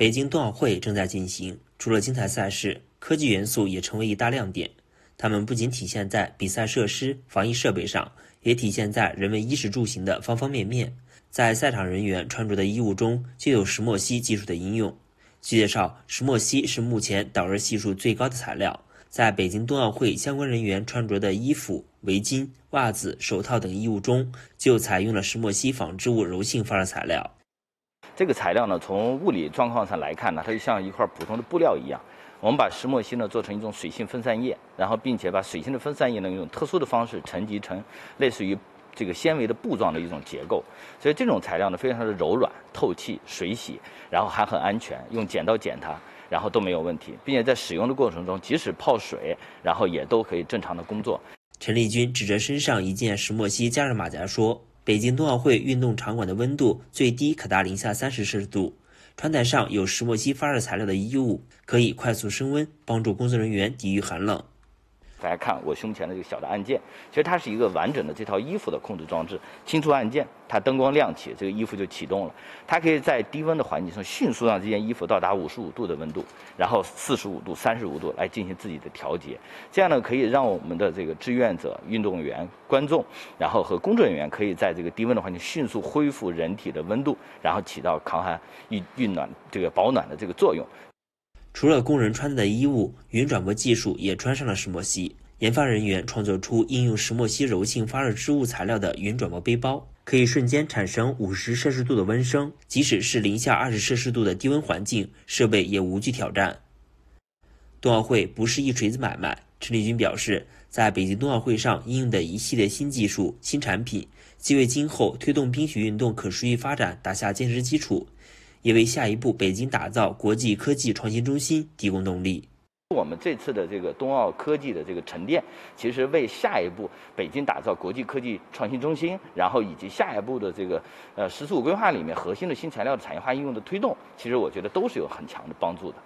北京冬奥会正在进行，除了精彩赛事，科技元素也成为一大亮点。它们不仅体现在比赛设施、防疫设备上，也体现在人们衣食住行的方方面面。在赛场人员穿着的衣物中，就有石墨烯技术的应用。据介绍，石墨烯是目前导热系数最高的材料。在北京冬奥会相关人员穿着的衣服、围巾、袜子、手套等衣物中，就采用了石墨烯纺织物柔性发热材料。这个材料呢，从物理状况上来看呢，它就像一块普通的布料一样。我们把石墨烯呢做成一种水性分散液，然后并且把水性的分散液呢用特殊的方式沉积成类似于这个纤维的布状的一种结构。所以这种材料呢非常的柔软、透气、水洗，然后还很安全，用剪刀剪它然后都没有问题，并且在使用的过程中，即使泡水，然后也都可以正常的工作。陈立军指着身上一件石墨烯加热马甲说。北京冬奥会运动场馆的温度最低可达零下三十摄氏度，穿戴上有石墨烯发热材料的衣物，可以快速升温，帮助工作人员抵御寒冷。大家看我胸前的这个小的按键，其实它是一个完整的这套衣服的控制装置。轻触按键，它灯光亮起，这个衣服就启动了。它可以在低温的环境中迅速让这件衣服到达五十五度的温度，然后四十五度、三十五度来进行自己的调节。这样呢，可以让我们的这个志愿者、运动员、观众，然后和工作人员可以在这个低温的环境迅速恢复人体的温度，然后起到抗寒、御运暖、这个保暖的这个作用。除了工人穿的衣物，云转播技术也穿上了石墨烯。研发人员创作出应用石墨烯柔性发热织物材料的云转播背包，可以瞬间产生五十摄氏度的温升，即使是零下二十摄氏度的低温环境，设备也无惧挑战。冬奥会不是一锤子买卖，陈立军表示，在北京冬奥会上应用的一系列新技术、新产品，既为今后推动冰雪运动可持续发展打下坚实基础。也为下一步北京打造国际科技创新中心提供动力。我们这次的这个冬奥科技的这个沉淀，其实为下一步北京打造国际科技创新中心，然后以及下一步的这个呃“十四五”规划里面核心的新材料产业化应用的推动，其实我觉得都是有很强的帮助的。